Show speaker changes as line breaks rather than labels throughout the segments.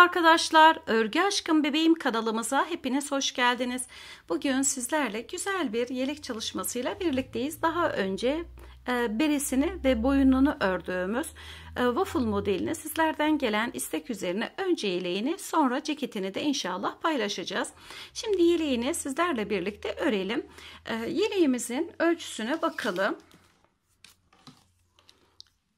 arkadaşlar, Örgü Aşkım Bebeğim kanalımıza hepiniz hoş geldiniz. Bugün sizlerle güzel bir yelek çalışmasıyla birlikteyiz. Daha önce e, beresini ve boyununu ördüğümüz e, waffle modelini sizlerden gelen istek üzerine önce yeleğini sonra ceketini de inşallah paylaşacağız. Şimdi yeleğini sizlerle birlikte örelim. E, yeleğimizin ölçüsüne bakalım.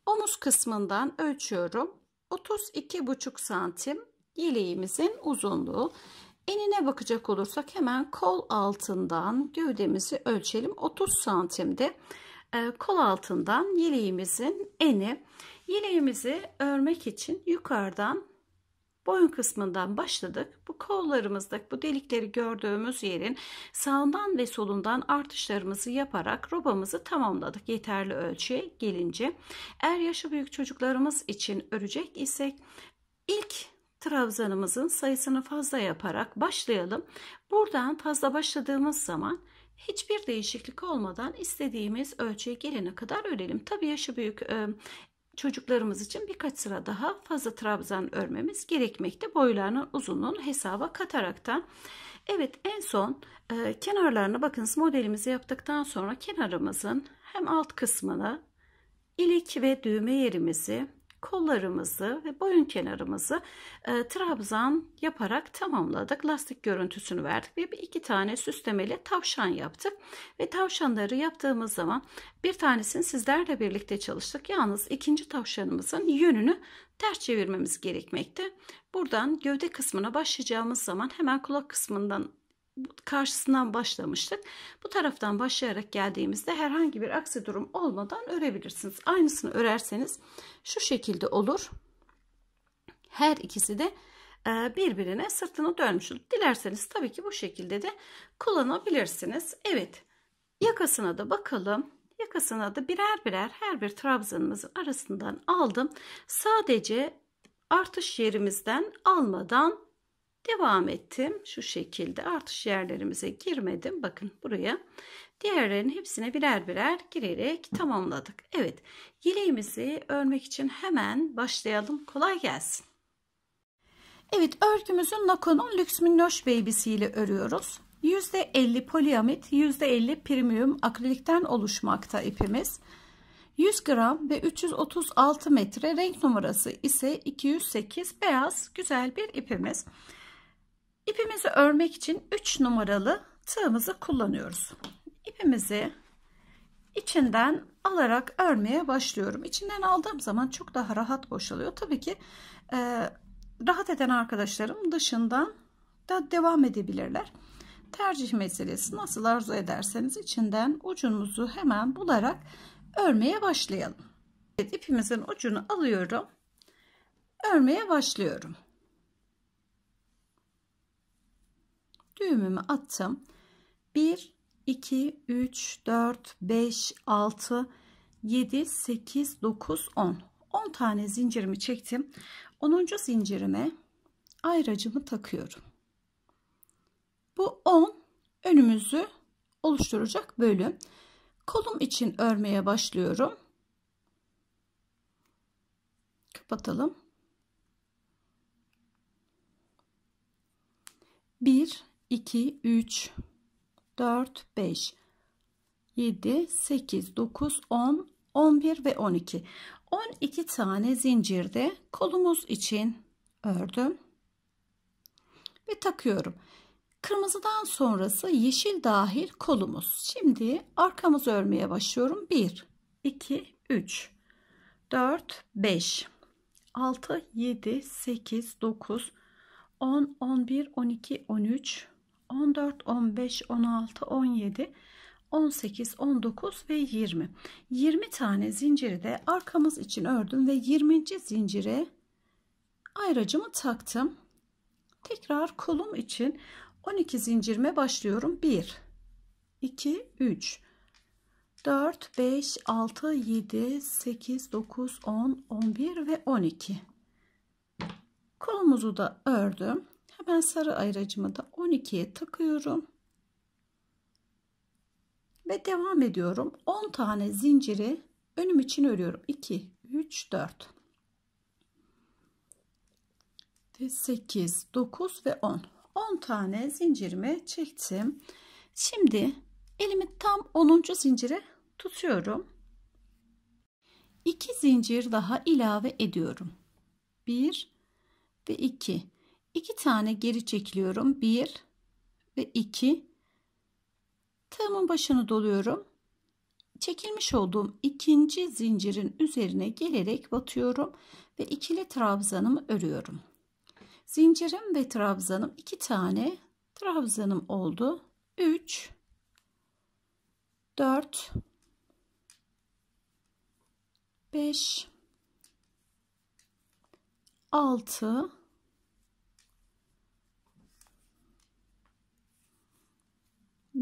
Omuz kısmından ölçüyorum. 32,5 santim yeleğimizin uzunluğu. Enine bakacak olursak hemen kol altından gövdemizi ölçelim. 30 santimde ee, kol altından yeleğimizin eni. Yeleğimizi örmek için yukarıdan boyun kısmından başladık. Bu kollarımızdaki bu delikleri gördüğümüz yerin sağından ve solundan artışlarımızı yaparak robamızı tamamladık. Yeterli ölçüye gelince eğer yaşı büyük çocuklarımız için örecek isek ilk trabzanımızın sayısını fazla yaparak başlayalım. Buradan fazla başladığımız zaman hiçbir değişiklik olmadan istediğimiz ölçüye gelene kadar örelim. Tabii yaşı büyük e, çocuklarımız için birkaç sıra daha fazla trabzan örmemiz gerekmekte. Boylarının uzunluğunu hesaba kataraktan. Evet en son e, kenarlarına bakınız modelimizi yaptıktan sonra kenarımızın hem alt kısmını ilik ve düğme yerimizi kollarımızı ve boyun kenarımızı e, trabzan yaparak tamamladık. Lastik görüntüsünü verdik ve bir iki tane süslemeli tavşan yaptık. Ve tavşanları yaptığımız zaman bir tanesini sizlerle birlikte çalıştık. Yalnız ikinci tavşanımızın yönünü ters çevirmemiz gerekmekte. Buradan gövde kısmına başlayacağımız zaman hemen kulak kısmından karşısından başlamıştık. Bu taraftan başlayarak geldiğimizde herhangi bir aksi durum olmadan örebilirsiniz. Aynısını örerseniz şu şekilde olur. Her ikisi de e, birbirine sırtını dönmüş olur. Dilerseniz tabii ki bu şekilde de kullanabilirsiniz. Evet yakasına da bakalım. Yakasına da birer birer her bir trabzanımızın arasından aldım. Sadece artış yerimizden almadan Devam ettim şu şekilde artış yerlerimize girmedim. Bakın buraya diğerlerin hepsine birer birer girerek tamamladık. Evet yeleğimizi örmek için hemen başlayalım. Kolay gelsin. Evet örgümüzün Nakon'un Lüks Minnoş Baby'si ile örüyoruz. %50 poliamit, %50 premium akrilikten oluşmakta ipimiz. 100 gram ve 336 metre renk numarası ise 208 beyaz güzel bir ipimiz. İpimizi örmek için 3 numaralı tığımızı kullanıyoruz. İpimizi içinden alarak örmeye başlıyorum. İçinden aldığım zaman çok daha rahat boşalıyor. Tabii ki e, rahat eden arkadaşlarım dışından da devam edebilirler. Tercih meselesi nasıl arzu ederseniz içinden ucumuzu hemen bularak örmeye başlayalım. Evet, ipimizin ucunu alıyorum. Örmeye başlıyorum. Düğümümü attım. 1, 2, 3, 4, 5, 6, 7, 8, 9, 10. 10 tane zincirimi çektim. 10. zincirime ayracımı takıyorum. Bu 10 önümüzü oluşturacak bölüm. Kolum için örmeye başlıyorum. Kapatalım. 1 2, 3, 4, 5, 7, 8, 9, 10, 11 ve 12. 12 tane zincirde kolumuz için ördüm ve takıyorum. Kırmızıdan sonrası yeşil dahil kolumuz. Şimdi arkamız örmeye başlıyorum. 1, 2, 3, 4, 5, 6, 7, 8, 9, 10, 11, 12, 13, 14, 15, 16, 17, 18, 19 ve 20. 20 tane zinciri de arkamız için ördüm ve 20. zincire ayracımı taktım. Tekrar kolum için 12 zincirime başlıyorum. 1 2 3 4 5 6 7 8 9 10 11 ve 12. Kolumuzu da ördüm. Hemen sarı ayracımı da 12'ye takıyorum. Ve devam ediyorum. 10 tane zinciri önüm için örüyorum. 2, 3, 4. 8, 9 ve 10. 10 tane zincirimi çektim. Şimdi elimi tam 10. zincire tutuyorum. 2 zincir daha ilave ediyorum. 1 ve 2 2 tane geri çekiliyorum. 1 ve 2. Tığımın başını doluyorum. Çekilmiş olduğum ikinci zincirin üzerine gelerek batıyorum ve ikili trabzanımı örüyorum. Zincirim ve trabzanım iki tane trabzanım oldu. 3 4 5 6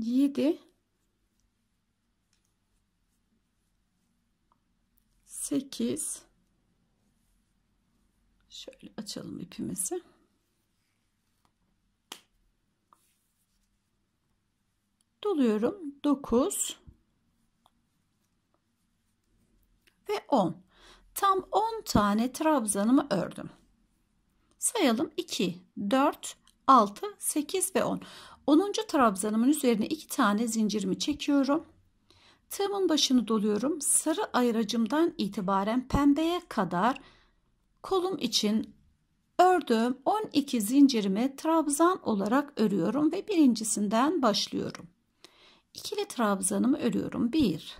7 8 şöyle açalım ipimizi doluyorum 9 ve 10 tam 10 tane trabzanımı ördüm sayalım 2 4 6 8 ve 10 10. trabzanımın üzerine iki tane zincirimi çekiyorum. Tığımın başını doluyorum. Sarı ayıracımdan itibaren pembeye kadar kolum için ördüğüm 12 zincirimi trabzan olarak örüyorum ve birincisinden başlıyorum. İkili trabzanımı örüyorum. 1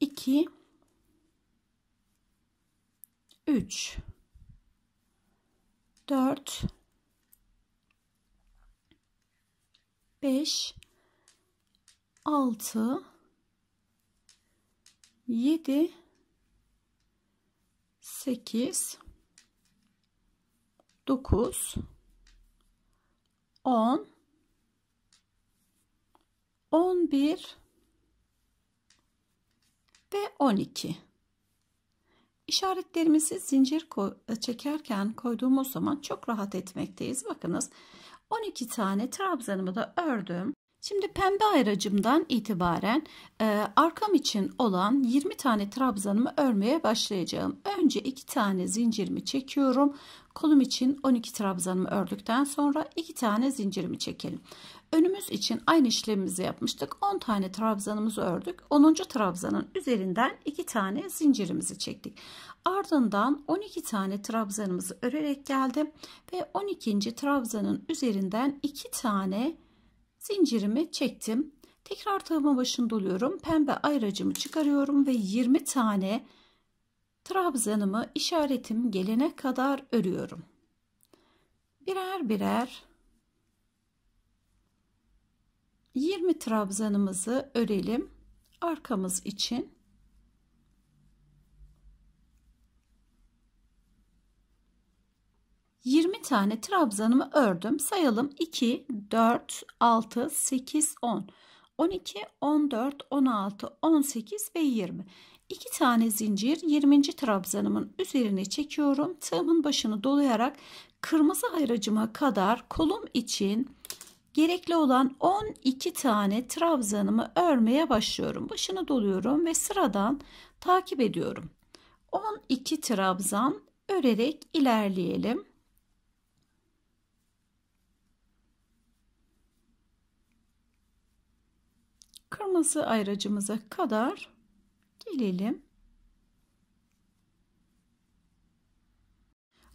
2 3 4 5 6 7 8 9 10 11 ve 12 işaretlerimizi zincir çekerken koyduğumuz zaman çok rahat etmekteyiz bakınız 12 tane trabzanımı da ördüm. Şimdi pembe ayracımdan itibaren e, arkam için olan 20 tane trabzanımı örmeye başlayacağım. Önce 2 tane zincirimi çekiyorum. Kolum için 12 trabzanımı ördükten sonra 2 tane zincirimi çekelim. Önümüz için aynı işlemimizi yapmıştık. 10 tane trabzanımızı ördük. 10. trabzanın üzerinden 2 tane zincirimizi çektik. Ardından 12 tane trabzanımızı örerek geldim ve 12. trabzanın üzerinden 2 tane zincirimi çektim. Tekrar tığıma başını doluyorum. Pembe ayracımı çıkarıyorum ve 20 tane trabzanımı işaretim gelene kadar örüyorum. Birer birer 20 trabzanımızı örelim arkamız için. tane trabzanımı ördüm. Sayalım 2, 4, 6, 8, 10, 12, 14, 16, 18 ve 20. 2 tane zincir 20. trabzanımın üzerine çekiyorum. Tığımın başını dolayarak kırmızı hayracıma kadar kolum için gerekli olan 12 tane trabzanımı örmeye başlıyorum. Başını doluyorum ve sıradan takip ediyorum. 12 trabzan örerek ilerleyelim. Kırmızı ayracımıza kadar gelelim.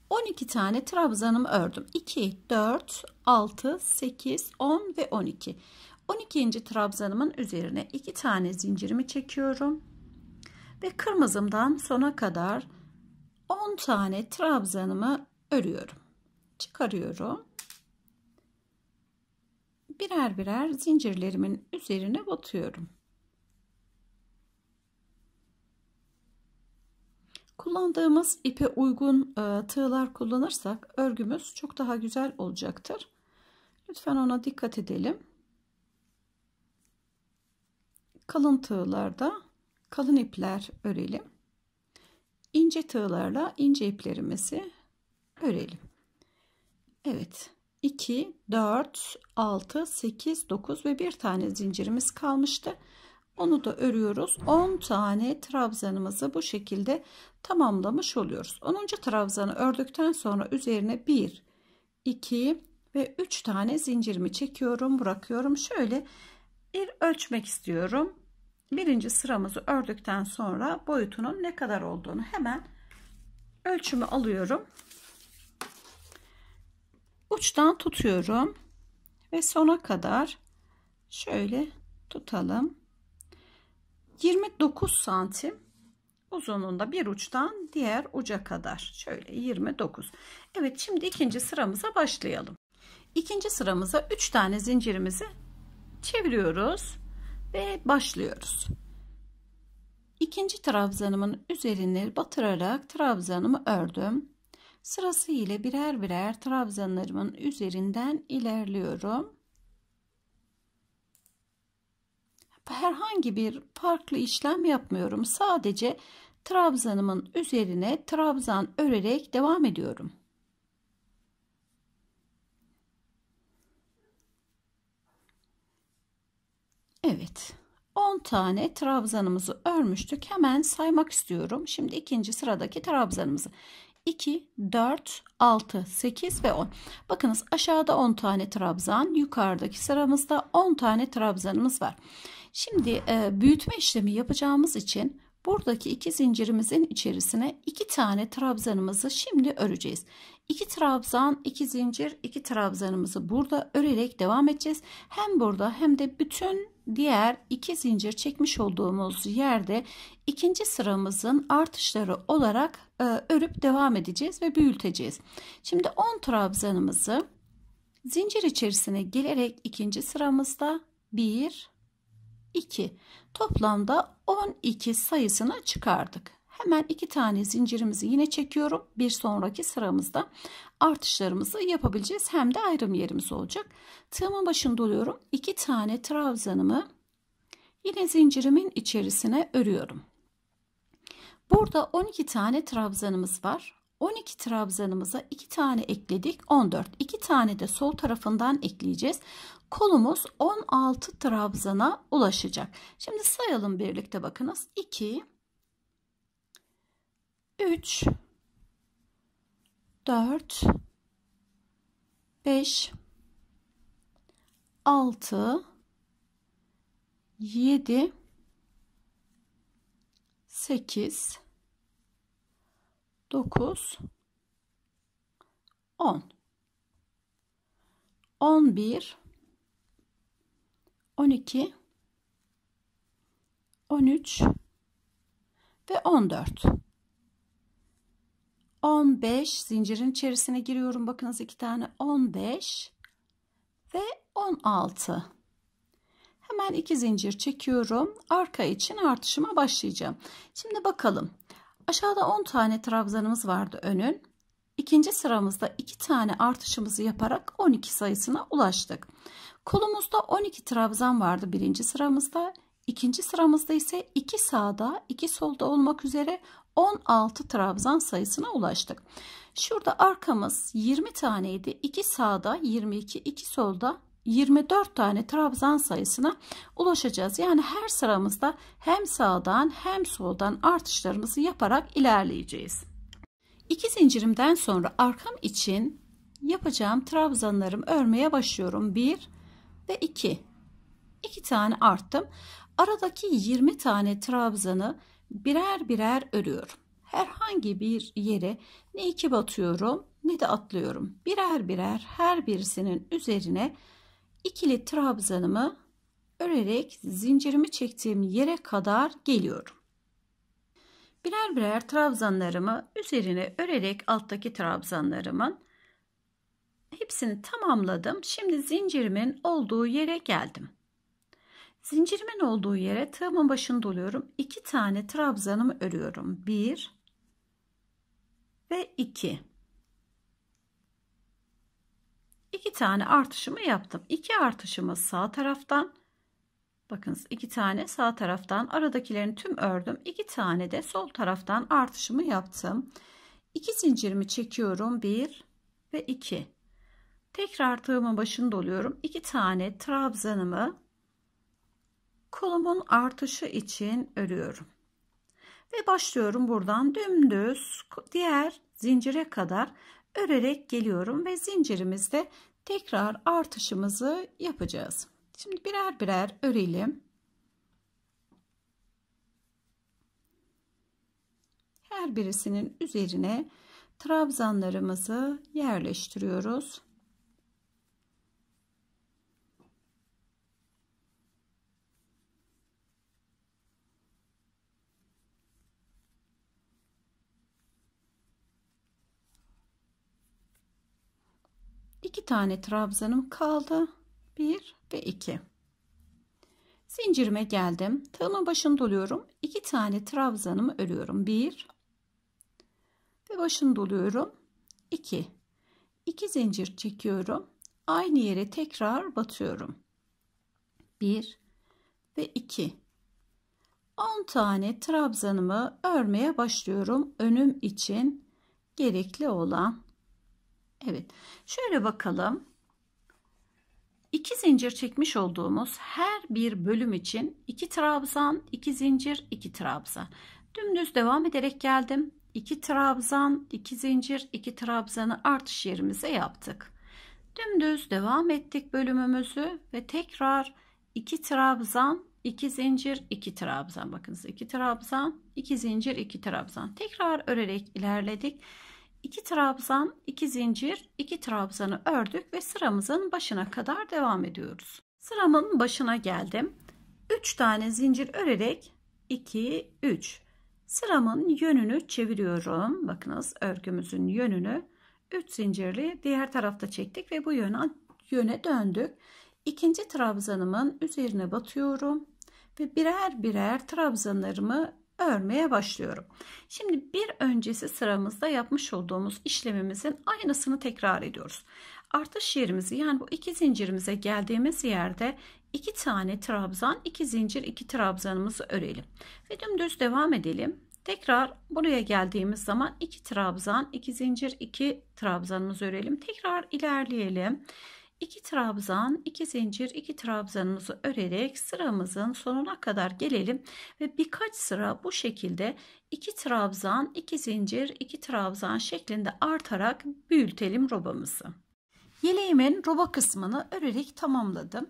12 tane trabzanımı ördüm. 2, 4, 6, 8, 10 ve 12. 12. trabzanımın üzerine 2 tane zincirimi çekiyorum. Ve kırmızımdan sona kadar 10 tane trabzanımı örüyorum. Çıkarıyorum. Birer birer zincirlerimin üzerine batıyorum. Kullandığımız ipe uygun e, tığlar kullanırsak örgümüz çok daha güzel olacaktır. Lütfen ona dikkat edelim. Kalın tığlarda kalın ipler örelim. İnce tığlarla ince iplerimizi örelim. Evet. 2, 4, 6, 8, 9 ve bir tane zincirimiz kalmıştı. Onu da örüyoruz. 10 tane trabzanımızı bu şekilde tamamlamış oluyoruz. 10. trabzanı ördükten sonra üzerine 1, 2 ve 3 tane zincirimi çekiyorum, bırakıyorum. Şöyle bir ölçmek istiyorum. Birinci sıramızı ördükten sonra boyutunun ne kadar olduğunu hemen ölçümü alıyorum. Uçtan tutuyorum ve sona kadar şöyle tutalım. 29 santim uzunluğunda bir uçtan diğer uca kadar şöyle 29 Evet şimdi ikinci sıramıza başlayalım ikinci sıramıza 3 tane zincirimizi çeviriyoruz ve başlıyoruz ikinci trabzanımın üzerine batırarak trabzanımı ördüm sırası ile birer birer trabzanlarımın üzerinden ilerliyorum herhangi bir farklı işlem yapmıyorum. Sadece trabzanımın üzerine trabzan örerek devam ediyorum. Evet. 10 tane trabzanımızı örmüştük. Hemen saymak istiyorum. Şimdi ikinci sıradaki trabzanımızı. 2, 4, 6, 8 ve 10. Bakınız aşağıda 10 tane trabzan, yukarıdaki sıramızda 10 tane trabzanımız var. Şimdi e, büyütme işlemi yapacağımız için buradaki iki zincirimizin içerisine iki tane trabzanımızı şimdi öreceğiz. İki trabzan, iki zincir, iki trabzanımızı burada örerek devam edeceğiz. Hem burada hem de bütün diğer iki zincir çekmiş olduğumuz yerde ikinci sıramızın artışları olarak e, örüp devam edeceğiz ve büyüteceğiz. Şimdi 10 trabzanımızı zincir içerisine gelerek ikinci sıramızda 1 2. Toplamda 12 sayısını çıkardık. Hemen iki tane zincirimizi yine çekiyorum. Bir sonraki sıramızda artışlarımızı yapabileceğiz. Hem de ayrım yerimiz olacak. Tığımın başını doluyorum. İki tane trabzanımı yine zincirimin içerisine örüyorum. Burada 12 tane trabzanımız var. 12 trabzanımıza 2 tane ekledik. 14. 2 tane de sol tarafından ekleyeceğiz. Kolumuz 16 trabzana ulaşacak. Şimdi sayalım birlikte bakınız. 2 3 4 5 6 7 8 9 10 11 12 13 ve 14 15 zincirin içerisine giriyorum bakınız iki tane 15 ve 16 hemen iki zincir çekiyorum arka için artışıma başlayacağım şimdi bakalım aşağıda 10 tane trabzanımız vardı önün ikinci sıramızda iki tane artışımızı yaparak 12 sayısına ulaştık Kolumuzda 12 trabzan vardı birinci sıramızda. İkinci sıramızda ise iki sağda iki solda olmak üzere 16 trabzan sayısına ulaştık. Şurada arkamız 20 taneydi. 2 sağda 22, 2 solda 24 tane trabzan sayısına ulaşacağız. Yani her sıramızda hem sağdan hem soldan artışlarımızı yaparak ilerleyeceğiz. İki zincirimden sonra arkam için yapacağım trabzanlarım örmeye başlıyorum. 1 ve 2. 2 tane arttım. Aradaki 20 tane trabzanı birer birer örüyorum. Herhangi bir yere ne iki batıyorum ne de atlıyorum. Birer birer her birisinin üzerine ikili trabzanımı örerek zincirimi çektiğim yere kadar geliyorum. Birer birer trabzanlarımı üzerine örerek alttaki trabzanlarımın Hepsini tamamladım. Şimdi zincirimin olduğu yere geldim. Zincirimin olduğu yere tığımın başını doluyorum. 2 tane trabzanımı örüyorum. 1 ve 2. 2 tane artışımı yaptım. 2 artışımı sağ taraftan Bakınız 2 tane sağ taraftan aradakilerini tüm ördüm. 2 tane de sol taraftan artışımı yaptım. 2 zincirimi çekiyorum. 1 ve 2. Tekrar tığımın başını doluyorum. 2 tane trabzanımı kolumun artışı için örüyorum. Ve başlıyorum buradan dümdüz diğer zincire kadar örerek geliyorum ve zincirimizde tekrar artışımızı yapacağız. Şimdi birer birer örelim. Her birisinin üzerine trabzanlarımızı yerleştiriyoruz. tane trabzanım kaldı. 1 ve 2. Zincirime geldim. Tığımın başını doluyorum. 2 tane trabzanımı örüyorum. 1 ve başını doluyorum. 2. 2 zincir çekiyorum. Aynı yere tekrar batıyorum. 1 ve 2. 10 tane trabzanımı örmeye başlıyorum. Önüm için gerekli olan Evet. Şöyle bakalım. 2 zincir çekmiş olduğumuz her bir bölüm için 2 trabzan, 2 zincir, 2 trabzan. Dümdüz devam ederek geldim. 2 trabzan, 2 zincir, 2 trabzanı artış yerimize yaptık. Dümdüz devam ettik bölümümüzü ve tekrar 2 trabzan, 2 zincir, 2 trabzan. Bakınız 2 trabzan, 2 zincir, 2 trabzan. Tekrar örerek ilerledik. 2 trabzan, 2 zincir, 2 trabzanı ördük ve sıramızın başına kadar devam ediyoruz. Sıramın başına geldim. 3 tane zincir örerek 2 3 sıramın yönünü çeviriyorum. Bakınız örgümüzün yönünü 3 zincirli diğer tarafta çektik ve bu yöne yöne döndük. İkinci trabzanımın üzerine batıyorum ve birer birer trabzanlarımı örmeye başlıyorum. Şimdi bir öncesi sıramızda yapmış olduğumuz işlemimizin aynısını tekrar ediyoruz. Artış yerimizi yani bu iki zincirimize geldiğimiz yerde iki tane trabzan, iki zincir, iki trabzanımızı örelim ve dümdüz devam edelim. Tekrar buraya geldiğimiz zaman iki trabzan, iki zincir, iki trabzanımızı örelim. Tekrar ilerleyelim. 2 trabzan, 2 zincir, 2 trabzanımızı örerek sıramızın sonuna kadar gelelim ve birkaç sıra bu şekilde 2 trabzan, 2 zincir, 2 trabzan şeklinde artarak büyütelim robamızı. Yeleğimin roba kısmını örerek tamamladım.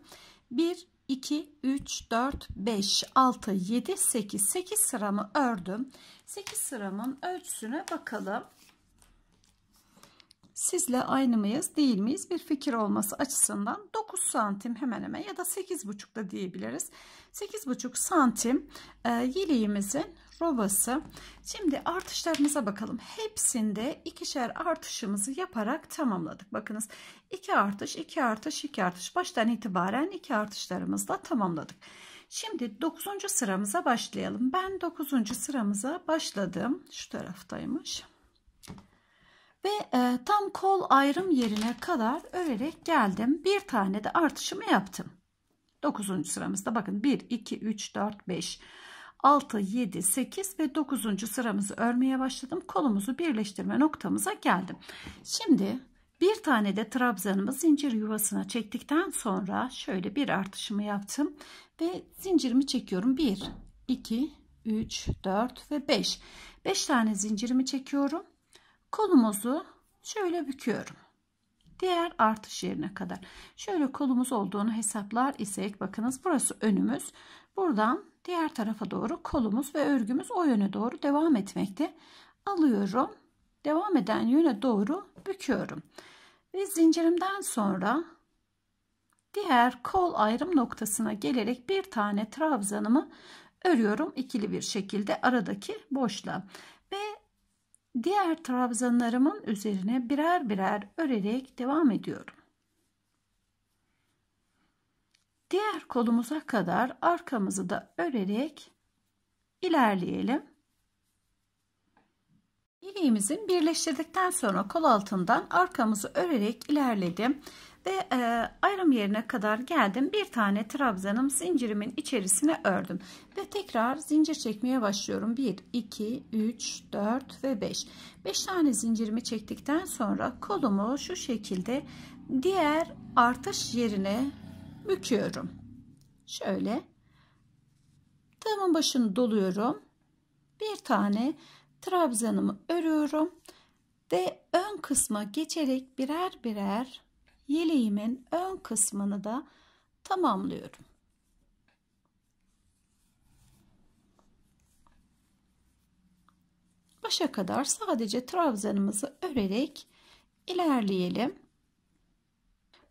1 2 3 4 5 6 7 8 8 sıramı ördüm. 8 sıramın ölçüsüne bakalım sizle aynı mıyız değil miyiz bir fikir olması açısından 9 santim hemen hemen ya da 8,5 da diyebiliriz. 8,5 santim e, yeleğimizin robası. Şimdi artışlarımıza bakalım. Hepsinde ikişer artışımızı yaparak tamamladık. Bakınız 2 artış 2 artış 2 artış baştan itibaren 2 artışlarımızla tamamladık. Şimdi 9. sıramıza başlayalım. Ben 9. sıramıza başladım. Şu taraftaymış. Ve e, tam kol ayrım yerine kadar örerek geldim. Bir tane de artışımı yaptım. 9. sıramızda bakın 1, 2, 3, 4, 5, 6, 7, 8 ve 9. sıramızı örmeye başladım. Kolumuzu birleştirme noktamıza geldim. Şimdi bir tane de trabzanımı zincir yuvasına çektikten sonra şöyle bir artışımı yaptım. Ve zincirimi çekiyorum. 1, 2, 3, 4 ve 5. 5 tane zincirimi çekiyorum kolumuzu şöyle büküyorum. Diğer artış yerine kadar. Şöyle kolumuz olduğunu hesaplar isek bakınız burası önümüz. Buradan diğer tarafa doğru kolumuz ve örgümüz o yöne doğru devam etmekte. Alıyorum. Devam eden yöne doğru büküyorum. Ve zincirimden sonra diğer kol ayrım noktasına gelerek bir tane trabzanımı örüyorum ikili bir şekilde aradaki boşluğa diğer trabzanlarımın üzerine birer birer örerek devam ediyorum. Diğer kolumuza kadar arkamızı da örerek ilerleyelim. İliğimizi birleştirdikten sonra kol altından arkamızı örerek ilerledim. Ve e, ayrım yerine kadar geldim. Bir tane trabzanım zincirimin içerisine ördüm. Ve tekrar zincir çekmeye başlıyorum. 1, 2, 3, 4 ve 5. 5 tane zincirimi çektikten sonra kolumu şu şekilde diğer artış yerine büküyorum. Şöyle tığımın başını doluyorum. Bir tane trabzanımı örüyorum ve ön kısma geçerek birer birer yeleğimin ön kısmını da tamamlıyorum. Başa kadar sadece trabzanımızı örerek ilerleyelim.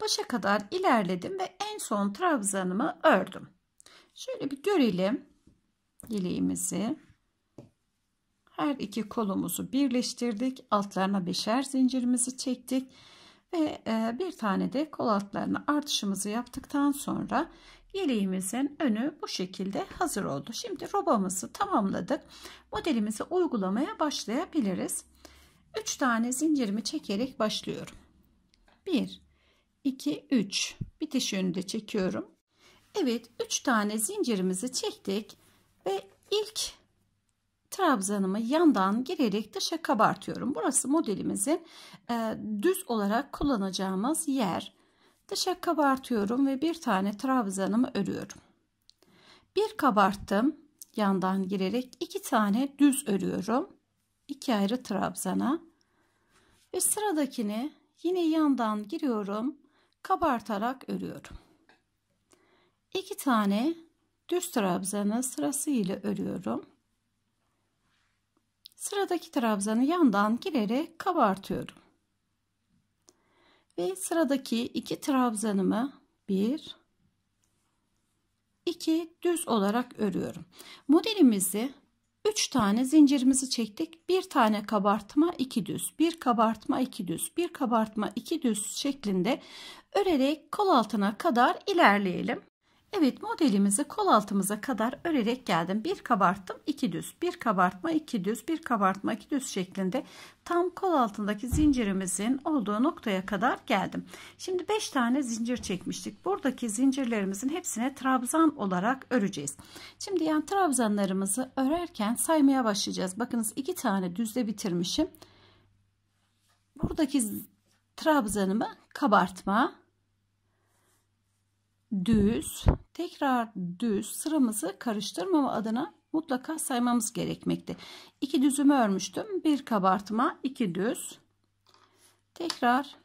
Başa kadar ilerledim ve en son trabzanımı ördüm. Şöyle bir görelim yeleğimizi. Her iki kolumuzu birleştirdik. Altlarına beşer zincirimizi çektik. Ve e, bir tane de kol altlarını artışımızı yaptıktan sonra yeleğimizin önü bu şekilde hazır oldu. Şimdi robamızı tamamladık. Modelimizi uygulamaya başlayabiliriz. 3 tane zincirimi çekerek başlıyorum. 1 2 3 bitiş yönünde çekiyorum. Evet 3 tane zincirimizi çektik ve ilk trabzanımı yandan girerek dışa kabartıyorum. Burası modelimizin e, düz olarak kullanacağımız yer. Dışa kabartıyorum ve bir tane trabzanımı örüyorum. Bir kabarttım yandan girerek iki tane düz örüyorum. İki ayrı trabzana ve sıradakini yine yandan giriyorum kabartarak örüyorum. İki tane düz trabzanı sırasıyla örüyorum. Sıradaki trabzanı yandan girerek kabartıyorum. Ve sıradaki iki trabzanımı bir, iki düz olarak örüyorum. Modelimizi 3 tane zincirimizi çektik. Bir tane kabartma, iki düz, bir kabartma, iki düz, bir kabartma, iki düz şeklinde örerek kol altına kadar ilerleyelim. Evet modelimizi kol altımıza kadar örerek geldim. Bir kabarttım iki düz bir kabartma iki düz bir kabartma iki düz şeklinde tam kol altındaki zincirimizin olduğu noktaya kadar geldim. Şimdi beş tane zincir çekmiştik. Buradaki zincirlerimizin hepsine trabzan olarak öreceğiz. Şimdi yani trabzanlarımızı örerken saymaya başlayacağız. Bakınız iki tane düzle bitirmişim. Buradaki trabzanımı kabartma düz, tekrar düz sıramızı karıştırmama adına mutlaka saymamız gerekmekte. İki düzümü örmüştüm. Bir kabartma, iki düz. Tekrar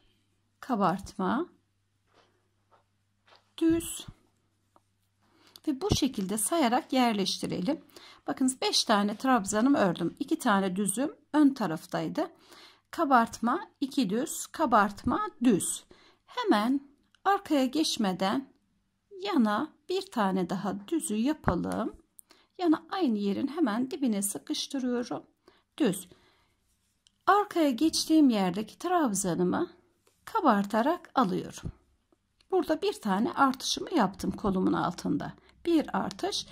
kabartma, düz. Ve bu şekilde sayarak yerleştirelim. Bakınız 5 tane trabzanım ördüm. 2 tane düzüm ön taraftaydı. Kabartma, iki düz, kabartma, düz. Hemen arkaya geçmeden yana bir tane daha düzü yapalım. Yana aynı yerin hemen dibine sıkıştırıyorum. Düz. Arkaya geçtiğim yerdeki trabzanımı kabartarak alıyorum. Burada bir tane artışımı yaptım kolumun altında. Bir artış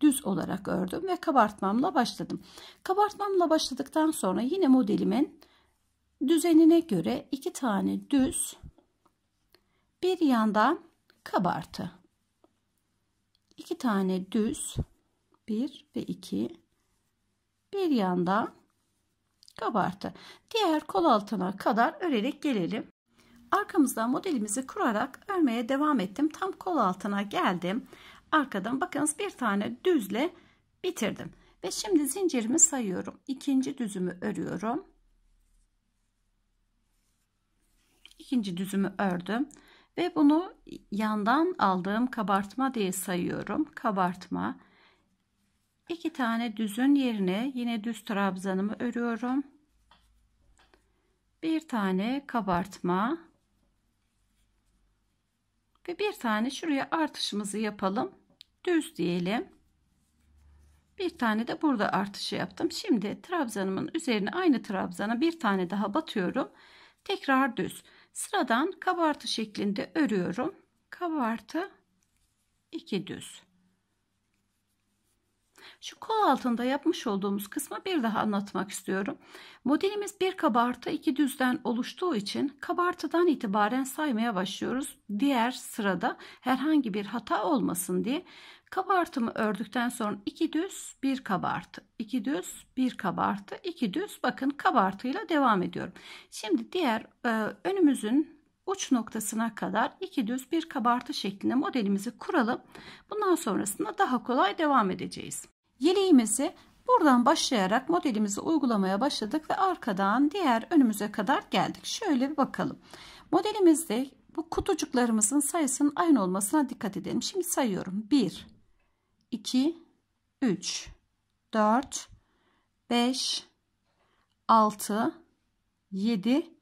düz olarak ördüm ve kabartmamla başladım. Kabartmamla başladıktan sonra yine modelimin düzenine göre iki tane düz bir yandan kabartı iki tane düz bir ve iki bir yanda kabartı diğer kol altına kadar örerek gelelim arkamızdan modelimizi kurarak örmeye devam ettim tam kol altına geldim arkadan bakınız bir tane düzle bitirdim ve şimdi zincirimi sayıyorum ikinci düzümü örüyorum ikinci düzümü ördüm ve bunu yandan aldığım kabartma diye sayıyorum. Kabartma. İki tane düzün yerine yine düz trabzanımı örüyorum. Bir tane kabartma. Ve bir tane şuraya artışımızı yapalım. Düz diyelim. Bir tane de burada artışı yaptım. Şimdi trabzanımın üzerine aynı trabzana bir tane daha batıyorum. Tekrar düz. Sıradan kabartı şeklinde örüyorum. Kabartı iki düz. Şu kol altında yapmış olduğumuz kısmı bir daha anlatmak istiyorum. Modelimiz bir kabartı iki düzden oluştuğu için kabartıdan itibaren saymaya başlıyoruz. Diğer sırada herhangi bir hata olmasın diye Kabartımı ördükten sonra iki düz bir kabartı, iki düz bir kabartı, iki düz bakın kabartıyla devam ediyorum. Şimdi diğer e, önümüzün uç noktasına kadar iki düz bir kabartı şeklinde modelimizi kuralım. Bundan sonrasında daha kolay devam edeceğiz. Yeleğimizi buradan başlayarak modelimizi uygulamaya başladık ve arkadan diğer önümüze kadar geldik. Şöyle bir bakalım. Modelimizde bu kutucuklarımızın sayısının aynı olmasına dikkat edelim. Şimdi sayıyorum. 1 2, 3, 4, 5, 6, 7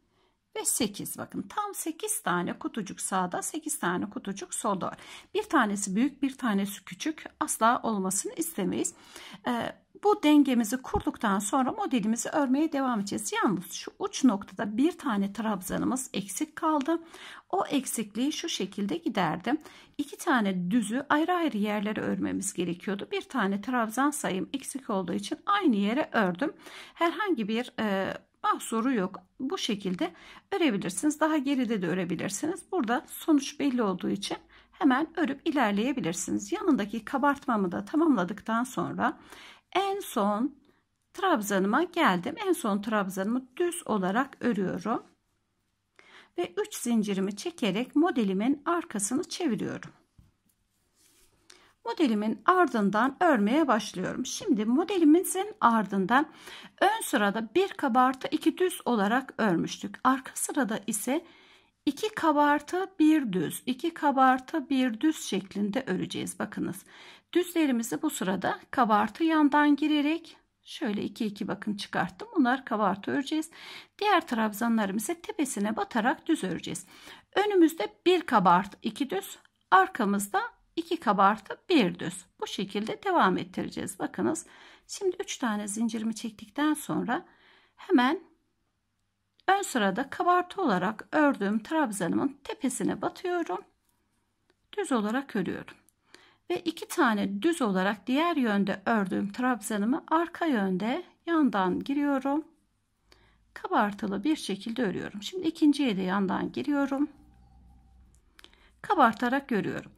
ve 8. Bakın tam 8 tane kutucuk sağda, 8 tane kutucuk solda var. Bir tanesi büyük, bir tanesi küçük. Asla olmasını istemeyiz. Ee, bu dengemizi kurduktan sonra modelimizi örmeye devam edeceğiz. Yalnız şu uç noktada bir tane trabzanımız eksik kaldı. O eksikliği şu şekilde giderdim. İki tane düzü ayrı ayrı yerlere örmemiz gerekiyordu. Bir tane trabzan sayım eksik olduğu için aynı yere ördüm. Herhangi bir e, mahsuru yok. Bu şekilde örebilirsiniz. Daha geride de örebilirsiniz. Burada sonuç belli olduğu için hemen örüp ilerleyebilirsiniz. Yanındaki kabartmamı da tamamladıktan sonra en son trabzanıma geldim. En son trabzanımı düz olarak örüyorum. Ve 3 zincirimi çekerek modelimin arkasını çeviriyorum. Modelimin ardından örmeye başlıyorum. Şimdi modelimizin ardından ön sırada bir kabartı iki düz olarak örmüştük. Arka sırada ise iki kabartı bir düz iki kabartı bir düz şeklinde öreceğiz bakınız Düzlerimizi bu sırada kabartı yandan girerek şöyle iki iki bakın çıkarttım. Bunlar kabartı öreceğiz. Diğer trabzanlarımızı tepesine batarak düz öreceğiz. Önümüzde bir kabartı, iki düz, arkamızda iki kabartı bir düz bu şekilde devam ettireceğiz bakınız şimdi üç tane zincirimi çektikten sonra hemen ön sırada kabartı olarak ördüğüm trabzanımın tepesine batıyorum düz olarak örüyorum ve iki tane düz olarak diğer yönde ördüğüm trabzanımı arka yönde yandan giriyorum. Kabartılı bir şekilde örüyorum. Şimdi ikinciye de yandan giriyorum. Kabartarak görüyorum.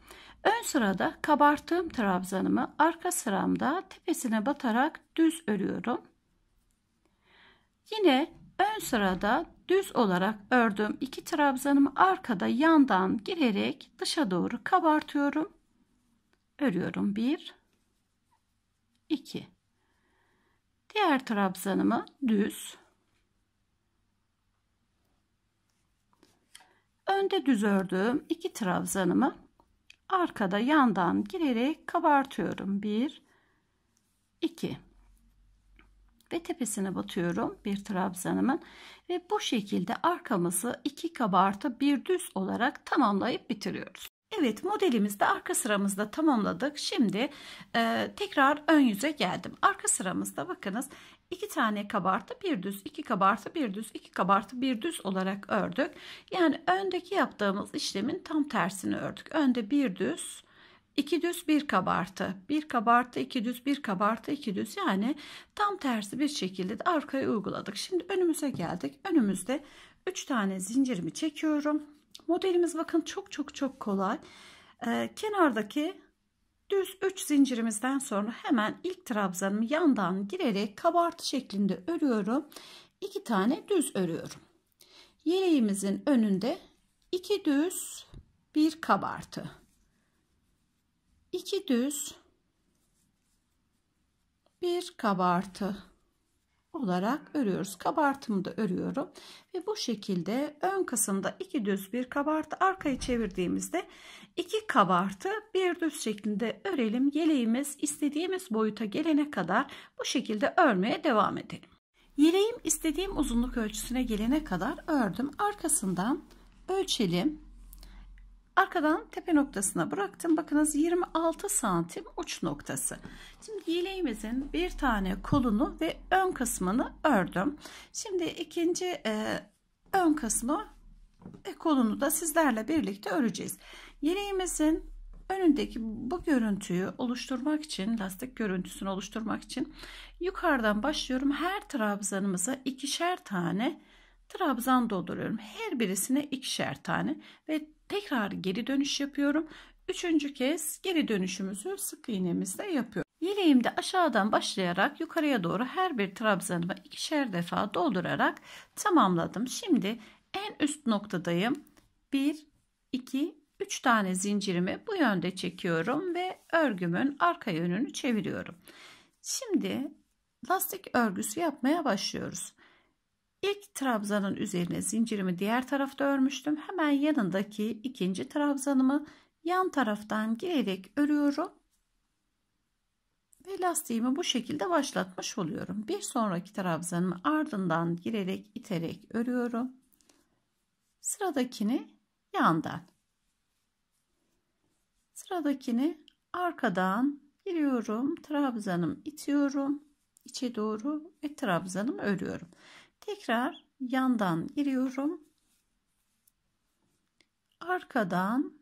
Ön sırada kabarttığım trabzanımı arka sıramda tepesine batarak düz örüyorum. Yine ön sırada düz olarak ördüğüm iki trabzanımı arkada yandan girerek dışa doğru kabartıyorum örüyorum 1 2 diğer trabzanımı düz önde düz ördüğüm iki trabzanımı arkada yandan girerek kabartıyorum 1 2 ve tepesine batıyorum bir trabzanımın ve bu şekilde arkamızı iki kabartı bir düz olarak tamamlayıp bitiriyoruz. Evet modelimizde arka sıramızda tamamladık. Şimdi e, tekrar ön yüze geldim. Arka sıramızda bakınız iki tane kabartı bir düz iki kabartı bir düz iki kabartı bir düz olarak ördük. Yani öndeki yaptığımız işlemin tam tersini ördük. Önde bir düz 2 düz 1 kabartı 1 kabartı 2 düz 1 kabartı 2 düz yani tam tersi bir şekilde de arkaya uyguladık. Şimdi önümüze geldik. Önümüzde 3 tane zincirimi çekiyorum. Modelimiz bakın çok çok çok kolay. Ee, kenardaki düz 3 zincirimizden sonra hemen ilk trabzanımı yandan girerek kabartı şeklinde örüyorum. 2 tane düz örüyorum. Yeleğimizin önünde 2 düz, bir kabartı. 2 düz, bir kabartı olarak örüyoruz. Kabartımı da örüyorum. Ve bu şekilde ön kısımda iki düz bir kabartı arkayı çevirdiğimizde iki kabartı bir düz şeklinde örelim. Yeleğimiz istediğimiz boyuta gelene kadar bu şekilde örmeye devam edelim. Yeleğim istediğim uzunluk ölçüsüne gelene kadar ördüm. Arkasından ölçelim. Arkadan tepe noktasına bıraktım. Bakınız 26 santim uç noktası. Şimdi yeleğimizin bir tane kolunu ve ön kısmını ördüm. Şimdi ikinci e, ön kısmı ve kolunu da sizlerle birlikte öreceğiz. Yeleğimizin önündeki bu görüntüyü oluşturmak için lastik görüntüsünü oluşturmak için yukarıdan başlıyorum. Her trabzanımıza ikişer tane trabzan dolduruyorum. Her birisine ikişer tane ve Tekrar geri dönüş yapıyorum. Üçüncü kez geri dönüşümüzü sık iğnemizle yapıyoruz. Yeleğimde aşağıdan başlayarak yukarıya doğru her bir trabzanımı ikişer defa doldurarak tamamladım. Şimdi en üst noktadayım. 1, 2, 3 tane zincirimi bu yönde çekiyorum ve örgümün arka yönünü çeviriyorum. Şimdi lastik örgüsü yapmaya başlıyoruz. İlk trabzanın üzerine zincirimi diğer tarafta örmüştüm. Hemen yanındaki ikinci trabzanımı yan taraftan girerek örüyorum. Ve lastiğimi bu şekilde başlatmış oluyorum. Bir sonraki trabzanımı ardından girerek iterek örüyorum. Sıradakini yandan. Sıradakini arkadan giriyorum. trabzanımı itiyorum içe doğru ve trabzanımı örüyorum. Tekrar yandan giriyorum. Arkadan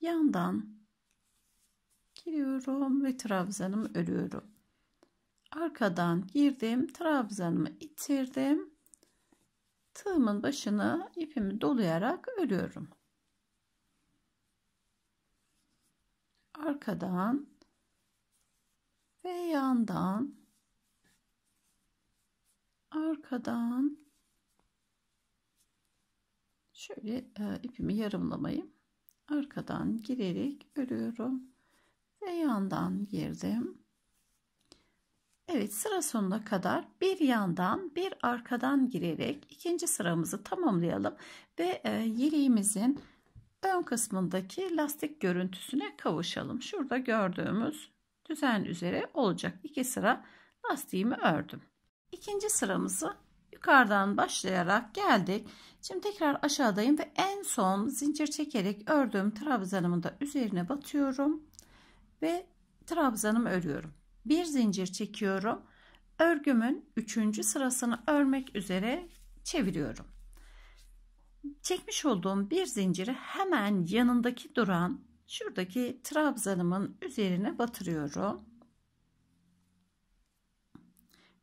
yandan giriyorum ve trabzanımı örüyorum. Arkadan girdim, trabzanımı itirdim. Tığımın başını ipimi dolayarak örüyorum. Arkadan ve yandan arkadan şöyle e, ipimi yarımlamayım, arkadan girerek örüyorum ve yandan girdim Evet sıra sonuna kadar bir yandan bir arkadan girerek ikinci sıramızı tamamlayalım ve e, yeleğimizin ön kısmındaki lastik görüntüsüne kavuşalım. Şurada gördüğümüz düzen üzere olacak iki sıra lastiğimi ördüm ikinci sıramızı yukarıdan başlayarak geldik. Şimdi tekrar aşağıdayım ve en son zincir çekerek ördüğüm trabzanımı da üzerine batıyorum ve trabzanımı örüyorum. Bir zincir çekiyorum. Örgümün üçüncü sırasını örmek üzere çeviriyorum. Çekmiş olduğum bir zinciri hemen yanındaki duran şuradaki trabzanımın üzerine batırıyorum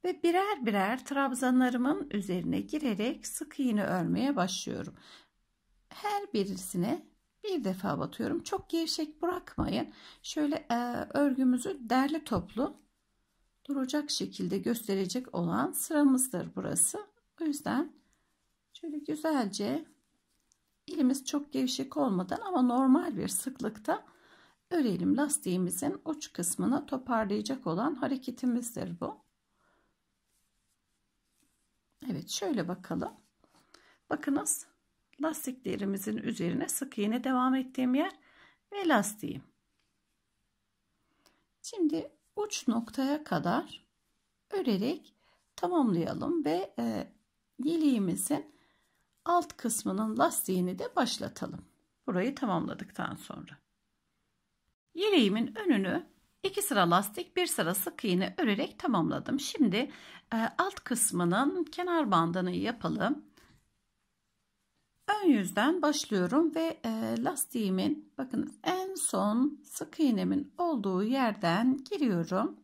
ve birer birer trabzanlarımın üzerine girerek sık iğne örmeye başlıyorum. Her birisine bir defa batıyorum. Çok gevşek bırakmayın. Şöyle e, örgümüzü derli toplu duracak şekilde gösterecek olan sıramızdır burası. O yüzden şöyle güzelce ilimiz çok gevşek olmadan ama normal bir sıklıkta örelim lastiğimizin uç kısmına toparlayacak olan hareketimizdir bu. Evet şöyle bakalım. Bakınız lastiklerimizin üzerine sık iğne devam ettiğim yer ve lastiğim. Şimdi uç noktaya kadar örerek tamamlayalım ve e, yeleğimizin alt kısmının lastiğini de başlatalım. Burayı tamamladıktan sonra. Yeleğimin önünü 2 sıra lastik, 1 sıra sık iğne örerek tamamladım. Şimdi e, alt kısmının kenar bandını yapalım. Ön yüzden başlıyorum ve e, lastiğimin bakın en son sık iğnemin olduğu yerden giriyorum.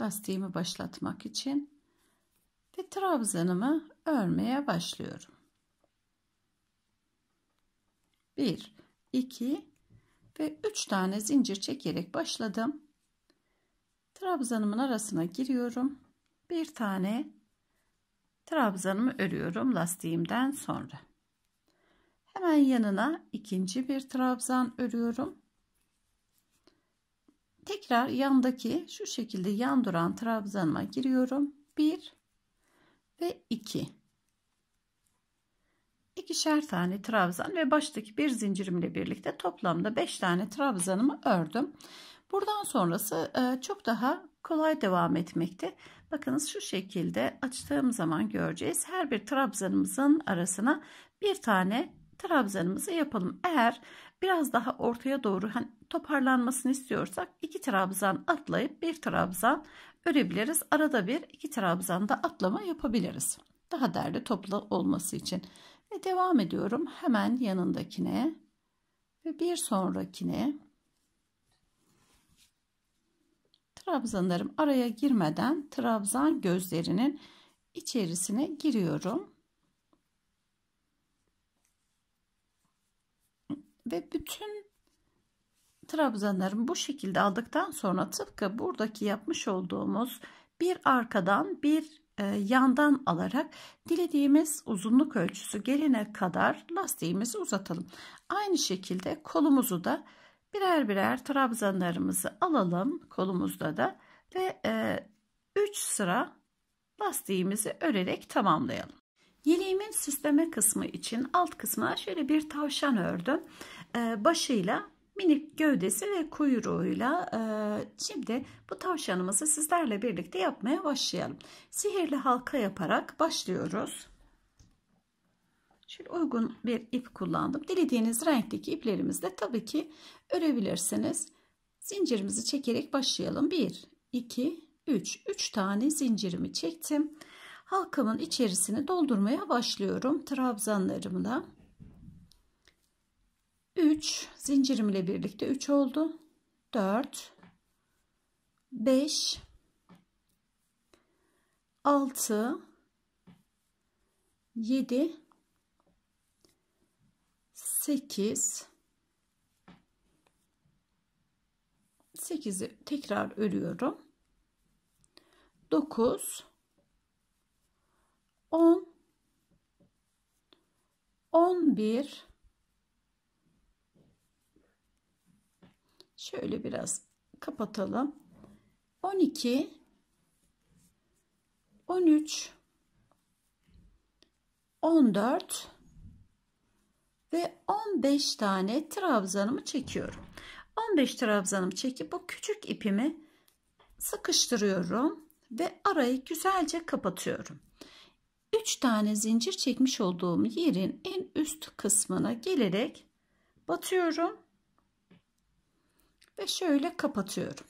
Lastiğimi başlatmak için ve trabzanımı örmeye başlıyorum. 1 2 ve 3 tane zincir çekerek başladım. Trabzanımın arasına giriyorum. Bir tane trabzanımı örüyorum lastiğimden sonra. Hemen yanına ikinci bir trabzan örüyorum. Tekrar yandaki şu şekilde yan duran trabzanıma giriyorum. 1 ve 2 ikişer tane trabzan ve baştaki bir zincirimle birlikte toplamda 5 tane trabzanımı ördüm. Buradan sonrası e, çok daha kolay devam etmekte. Bakınız şu şekilde açtığım zaman göreceğiz. Her bir trabzanımızın arasına bir tane trabzanımızı yapalım. Eğer biraz daha ortaya doğru hani toparlanmasını istiyorsak iki trabzan atlayıp bir trabzan örebiliriz. Arada bir iki trabzan da atlama yapabiliriz. Daha derli toplu olması için. Ve devam ediyorum hemen yanındakine ve bir sonrakine. Trabzanlarım araya girmeden trabzan gözlerinin içerisine giriyorum. Ve bütün trabzanlarım bu şekilde aldıktan sonra tıpkı buradaki yapmış olduğumuz bir arkadan bir e, yandan alarak dilediğimiz uzunluk ölçüsü gelene kadar lastiğimizi uzatalım. Aynı şekilde kolumuzu da birer birer trabzanlarımızı alalım kolumuzda da ve 3 e, sıra lastiğimizi örerek tamamlayalım. Yeleğimin süsleme kısmı için alt kısmına şöyle bir tavşan ördüm. E, başıyla minik gövdesi ve kuyruğuyla e, şimdi bu tavşanımızı sizlerle birlikte yapmaya başlayalım. Sihirli halka yaparak başlıyoruz. Şöyle uygun bir ip kullandım. Dilediğiniz renkteki iplerimizle tabii ki örebilirsiniz. Zincirimizi çekerek başlayalım. 1, 2, 3. 3 tane zincirimi çektim. Halkamın içerisini doldurmaya başlıyorum. Trabzanlarımla. 3 zincirim ile birlikte 3 oldu. 4 5 6 7 8 8'i tekrar örüyorum. 9 10 11 Şöyle biraz kapatalım. 12 13 14 ve 15 tane trabzanımı çekiyorum. 15 trabzanımı çekip bu küçük ipimi sıkıştırıyorum ve arayı güzelce kapatıyorum. 3 tane zincir çekmiş olduğum yerin en üst kısmına gelerek batıyorum ve şöyle kapatıyorum.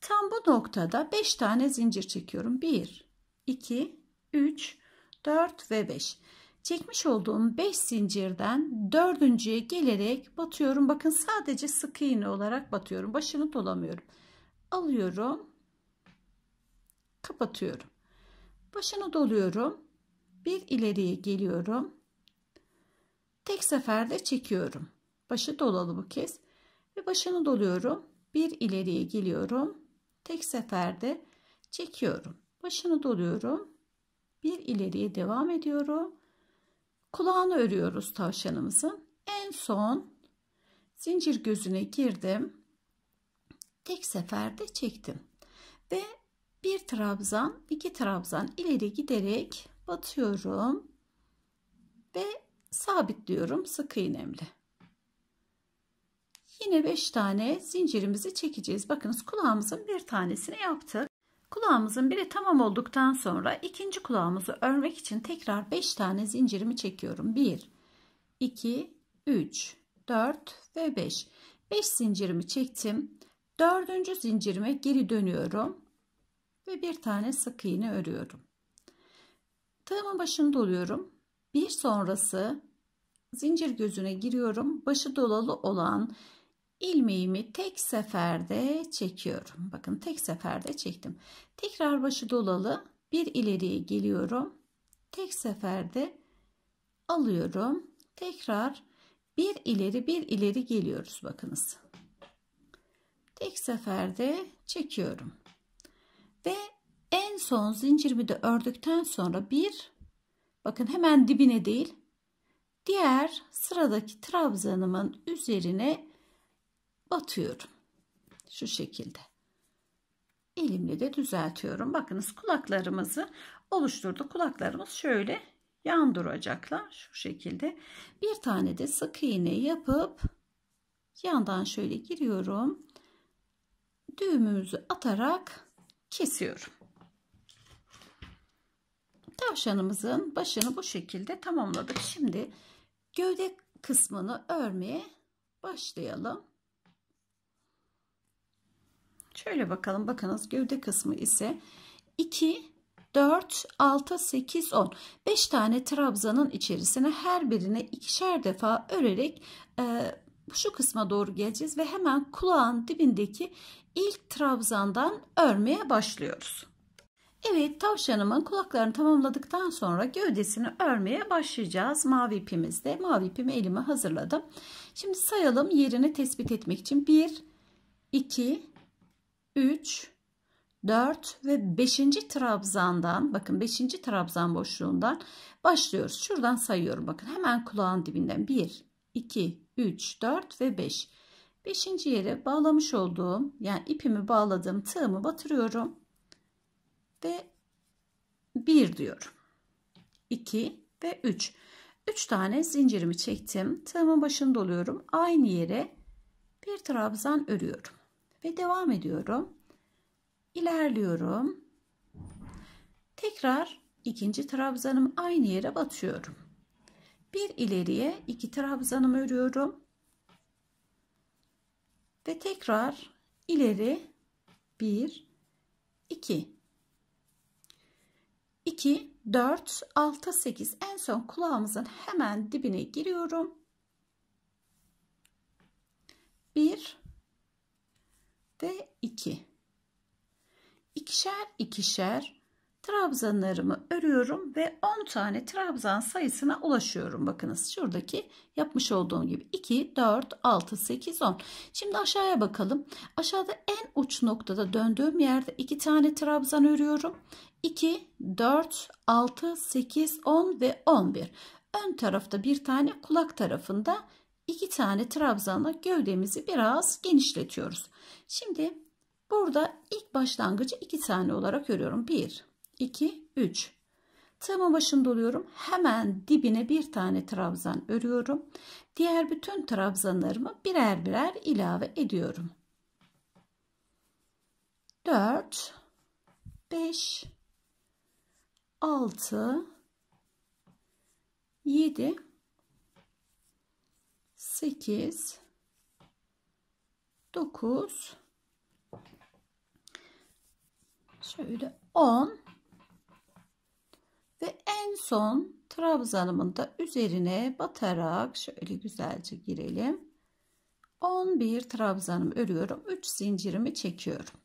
Tam bu noktada 5 tane zincir çekiyorum. 1, 2, 3, 4 ve 5. Çekmiş olduğum 5 zincirden dördüncüye gelerek batıyorum. Bakın sadece sık iğne olarak batıyorum. Başını dolamıyorum. Alıyorum. Kapatıyorum. Başını doluyorum. Bir ileriye geliyorum. Tek seferde çekiyorum. Başı dolalı bu kez. Ve başını doluyorum. Bir ileriye geliyorum. Tek seferde çekiyorum. Başını doluyorum. Bir ileriye devam ediyorum. Kulağını örüyoruz tavşanımızın. En son zincir gözüne girdim. Tek seferde çektim. Ve bir trabzan, iki trabzan ileri giderek batıyorum ve sabitliyorum sık iğnemle. Yine 5 tane zincirimizi çekeceğiz. Bakınız kulağımızın bir tanesini yaptık. Kulağımızın biri tamam olduktan sonra ikinci kulağımızı örmek için tekrar 5 tane zincirimi çekiyorum. 1, 2, 3, 4 ve 5. 5 zincirimi çektim. 4. zincirime geri dönüyorum. Ve bir tane sık iğne örüyorum. Tığımın başında oluyorum. Bir sonrası zincir gözüne giriyorum. Başı dolalı olan ilmeğimi tek seferde çekiyorum. Bakın tek seferde çektim. Tekrar başı dolalı bir ileriye geliyorum. Tek seferde alıyorum. Tekrar bir ileri bir ileri geliyoruz bakınız. Tek seferde çekiyorum. Ve en son zincirimi de ördükten sonra bir bakın hemen dibine değil diğer sıradaki trabzanımın üzerine batıyorum. Şu şekilde. Elimle de düzeltiyorum. Bakınız kulaklarımızı oluşturdu. Kulaklarımız şöyle yan duracaklar. Şu şekilde. Bir tane de sık iğne yapıp yandan şöyle giriyorum. Düğümümüzü atarak kesiyorum. Tavşanımızın başını bu şekilde tamamladık. Şimdi gövde kısmını örmeye başlayalım. Şöyle bakalım bakınız gövde kısmı ise 2 4 6 8 10 5 tane trabzanın içerisine her birine ikişer defa örerek e, şu kısma doğru geleceğiz ve hemen kulağın dibindeki ilk trabzandan örmeye başlıyoruz. Evet tavşanımın kulaklarını tamamladıktan sonra gövdesini örmeye başlayacağız. Mavi ipimizde mavi ipimi elime hazırladım. Şimdi sayalım yerini tespit etmek için. 1, 2, 3, 4 ve 5. trabzandan bakın 5. trabzan boşluğundan başlıyoruz. Şuradan sayıyorum bakın hemen kulağın dibinden 1, 2, 3, 4 ve 5. 5. yere bağlamış olduğum yani ipimi bağladığım tığımı batırıyorum ve 1 diyorum. 2 ve 3. 3 tane zincirimi çektim. Tığımın başını doluyorum. Aynı yere bir trabzan örüyorum ve devam ediyorum. İlerliyorum. Tekrar ikinci trabzanım aynı yere batıyorum. Bir ileriye iki trabzanım örüyorum. Ve tekrar ileri bir, iki, 2 4 6 8 en son kulağımızın hemen dibine giriyorum. 1 de 2. İkişer ikişer trabzanlarımı örüyorum ve 10 tane trabzan sayısına ulaşıyorum. Bakınız şuradaki yapmış olduğum gibi 2, 4, 6, 8, 10. Şimdi aşağıya bakalım. Aşağıda en uç noktada döndüğüm yerde 2 tane trabzan örüyorum. 2, 4, 6, 8, 10 ve 11. Ön tarafta bir tane kulak tarafında iki tane trabzanla gövdemizi biraz genişletiyoruz. Şimdi burada ilk başlangıcı iki tane olarak örüyorum. 1, 2, 3. Tığımın başını doluyorum. Hemen dibine bir tane trabzan örüyorum. Diğer bütün trabzanlarımı birer birer ilave ediyorum. 4 5 6 7 8 9 şöyle 10 ve en son trabzanımın da üzerine batarak şöyle güzelce girelim 11 trabzanım örüyorum 3 zincirimi çekiyorum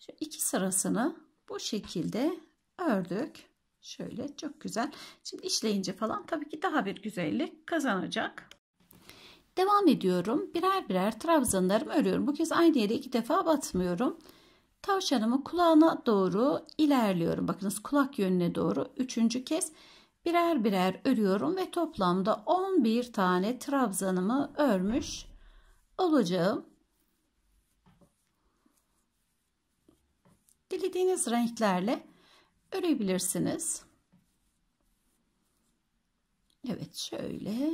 Şu iki sırasını bu şekilde ördük şöyle çok güzel şimdi işleyince falan tabii ki daha bir güzellik kazanacak Devam ediyorum. Birer birer trabzanlarımı örüyorum. Bu kez aynı yere iki defa batmıyorum. Tavşanımı kulağına doğru ilerliyorum. Bakınız kulak yönüne doğru. Üçüncü kez birer birer örüyorum ve toplamda 11 tane trabzanımı örmüş olacağım. Dilediğiniz renklerle örebilirsiniz. Evet şöyle.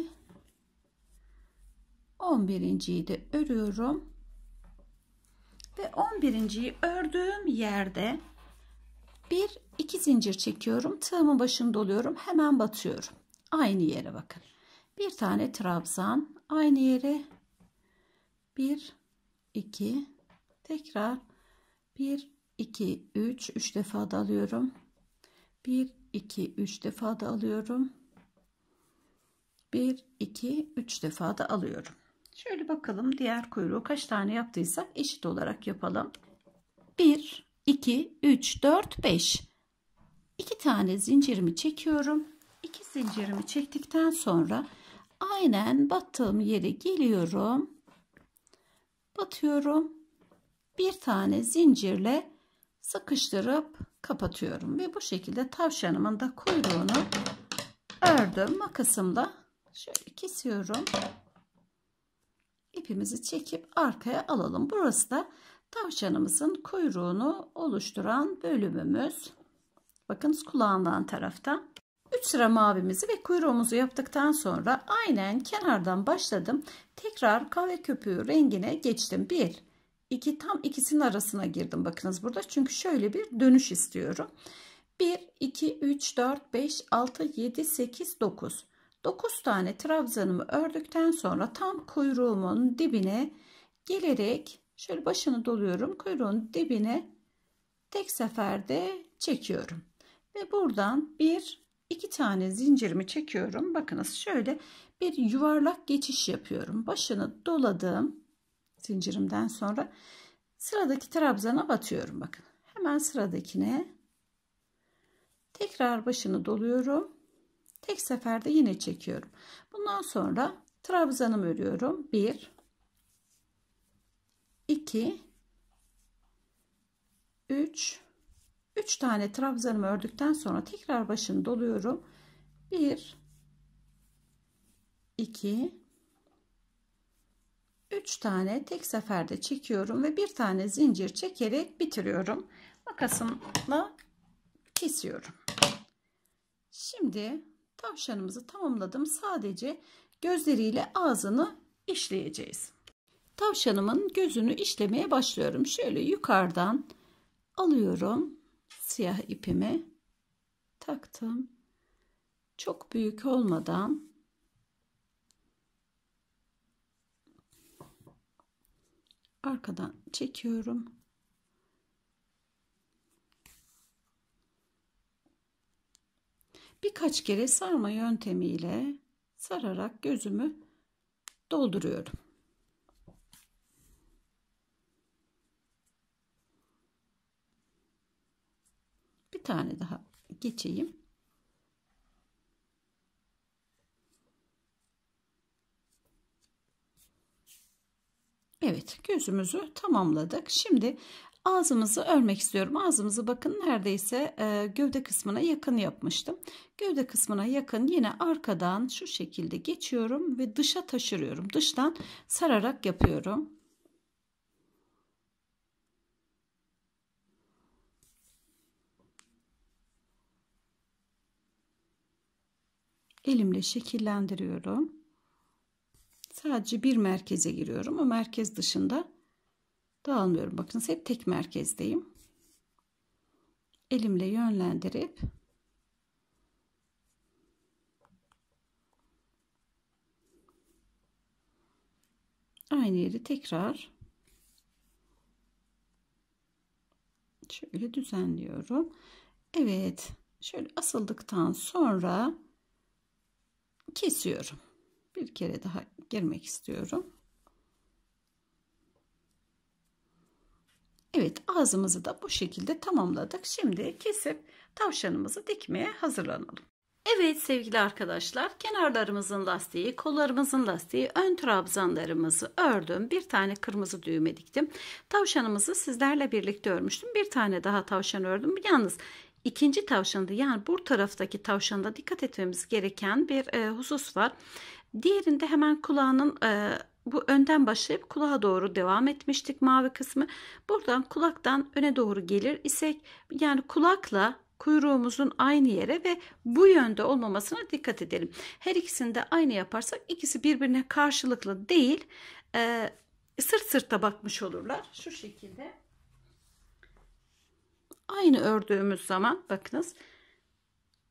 11.yi de örüyorum. Ve 11.yi ördüğüm yerde bir iki zincir çekiyorum. Tığımın başını doluyorum. Hemen batıyorum. Aynı yere bakın. Bir tane trabzan aynı yere bir iki tekrar bir iki üç üç defa da alıyorum. bir iki üç defa da alıyorum. bir iki üç defa da alıyorum. Şöyle bakalım diğer kuyruğu kaç tane yaptıysak eşit olarak yapalım. 1, 2, 3, 4, 5. 2 tane zincirimi çekiyorum. 2 zincirimi çektikten sonra aynen battığım yere geliyorum. Batıyorum. Bir tane zincirle sıkıştırıp kapatıyorum. Ve bu şekilde tavşanımın da kuyruğunu ördüm. Makasımla şöyle kesiyorum ipimizi çekip arkaya alalım. Burası da tavşanımızın kuyruğunu oluşturan bölümümüz. Bakınız kulağından tarafta. 3 sıra mavimizi ve kuyruğumuzu yaptıktan sonra aynen kenardan başladım. Tekrar kahve köpüğü rengine geçtim. 1 2 tam ikisinin arasına girdim. Bakınız burada çünkü şöyle bir dönüş istiyorum. 1 2 3 4 5 6 7 8 9 9 tane trabzanımı ördükten sonra tam kuyruğumun dibine gelerek şöyle başını doluyorum. Kuyruğun dibine tek seferde çekiyorum. Ve buradan bir iki tane zincirimi çekiyorum. Bakınız şöyle bir yuvarlak geçiş yapıyorum. Başını doladım zincirimden sonra sıradaki trabzana batıyorum bakın. Hemen sıradakine tekrar başını doluyorum Tek seferde yine çekiyorum. Bundan sonra trabzanımı örüyorum. 1 2 3 3 tane trabzanımı ördükten sonra tekrar başını doluyorum. 1 2 3 tane tek seferde çekiyorum ve bir tane zincir çekerek bitiriyorum. Makasımla kesiyorum. Şimdi tavşanımızı tamamladım. Sadece gözleriyle ağzını işleyeceğiz. Tavşanımın gözünü işlemeye başlıyorum. Şöyle yukarıdan alıyorum siyah ipimi taktım. Çok büyük olmadan arkadan çekiyorum. birkaç kere sarma yöntemiyle sararak gözümü dolduruyorum. Bir tane daha geçeyim. Evet gözümüzü tamamladık. Şimdi Ağzımızı örmek istiyorum. Ağzımızı bakın neredeyse e, gövde kısmına yakın yapmıştım. Gövde kısmına yakın yine arkadan şu şekilde geçiyorum ve dışa taşırıyorum. Dıştan sararak yapıyorum. Elimle şekillendiriyorum. Sadece bir merkeze giriyorum. O merkez dışında dağılmıyorum. Bakınız hep tek merkezdeyim. Elimle yönlendirip aynı yeri tekrar şöyle düzenliyorum. Evet. Şöyle asıldıktan sonra kesiyorum. Bir kere daha girmek istiyorum. Evet ağzımızı da bu şekilde tamamladık. Şimdi kesip tavşanımızı dikmeye hazırlanalım. Evet sevgili arkadaşlar kenarlarımızın lastiği kollarımızın lastiği ön trabzanlarımızı ördüm bir tane kırmızı düğme diktim tavşanımızı sizlerle birlikte örmüştüm bir tane daha tavşan ördüm yalnız ikinci tavşanda yani bu taraftaki tavşanda dikkat etmemiz gereken bir e, husus var diğerinde hemen kulağının e, bu önden başlayıp kulağa doğru devam etmiştik mavi kısmı. Buradan kulaktan öne doğru gelir isek yani kulakla kuyruğumuzun aynı yere ve bu yönde olmamasına dikkat edelim. Her ikisini de aynı yaparsak ikisi birbirine karşılıklı değil e, sırt sırta bakmış olurlar. Şu şekilde aynı ördüğümüz zaman bakınız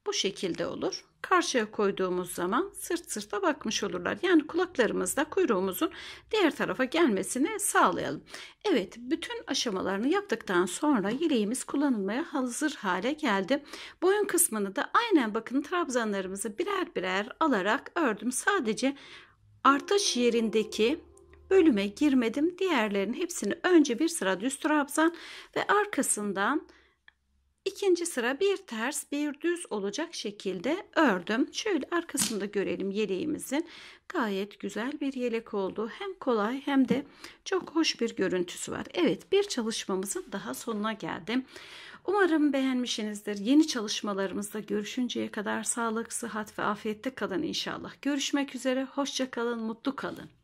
bu şekilde olur. Karşıya koyduğumuz zaman sırt sırta bakmış olurlar. Yani kulaklarımızda kuyruğumuzun diğer tarafa gelmesini sağlayalım. Evet bütün aşamalarını yaptıktan sonra yeleğimiz kullanılmaya hazır hale geldi. Boyun kısmını da aynen bakın trabzanlarımızı birer birer alarak ördüm. Sadece artış yerindeki bölüme girmedim. Diğerlerinin hepsini önce bir sıra düz trabzan ve arkasından İkinci sıra bir ters bir düz olacak şekilde ördüm. Şöyle arkasında görelim yeleğimizin. Gayet güzel bir yelek oldu. Hem kolay hem de çok hoş bir görüntüsü var. Evet bir çalışmamızın daha sonuna geldim. Umarım beğenmişsinizdir. Yeni çalışmalarımızda görüşünceye kadar sağlık, sıhhat ve afiyette kalın inşallah. Görüşmek üzere. Hoşçakalın. mutlu kalın.